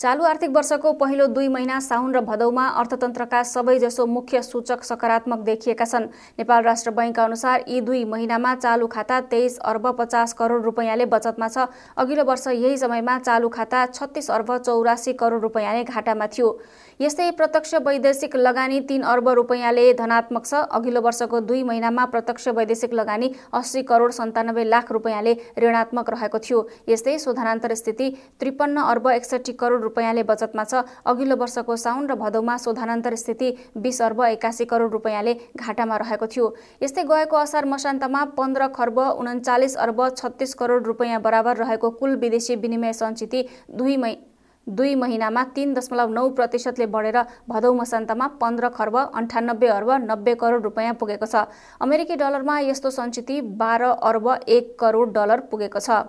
चालु आर्थिक वर्षको पहिलो दुई महिना साउन र भदौमा अर्थतन्त्रका सबैजसो मुख्य सूचक सकारात्मक देखिएका छन् नेपाल राष्ट्र बैङ्कका अनुसार यी दुई महिनामा चालु खाता तेइस अर्ब पचास करोड रुपियाँले बचतमा छ अघिल्लो वर्ष यही समयमा चालु खाता छत्तिस अर्ब चौरासी करोड रुपियाँले घाटामा थियो यस्तै प्रत्यक्ष वैदेशिक लगानी तीन अर्ब रुपियाँले धनात्मक छ अघिल्लो वर्षको दुई महिनामा प्रत्यक्ष वैदेशिक लगानी अस्सी करोड सन्तानब्बे लाख रुपियाँले ऋणात्मक रहेको थियो यस्तै शोधनान्तर स्थिति त्रिपन्न अर्ब एकसठी करोड रुपियाँले बचतमा छ अघिल्लो वर्षको साउन र भदौमा शोधानन्तर स्थिति बिस अर्ब एकासी करोड रुपियाँले घाटामा रहेको थियो यस्तै गएको असार मसान्तमा पन्ध्र खर्ब उन्चालिस अर्ब छत्तिस करोड रुपियाँ बराबर रहेको कुल विदेशी विनिमय सञ्चित दुई मै दुई महिनामा तिन दशमलव नौ प्रतिशतले बढेर भदौ मसान्तमा पन्ध्र खर्ब अन्ठानब्बे अर्ब नब्बे करोड रुपियाँ पुगेको छ अमेरिकी डलरमा यस्तो सञ्चित बाह्र अर्ब एक करोड डलर पुगेको छ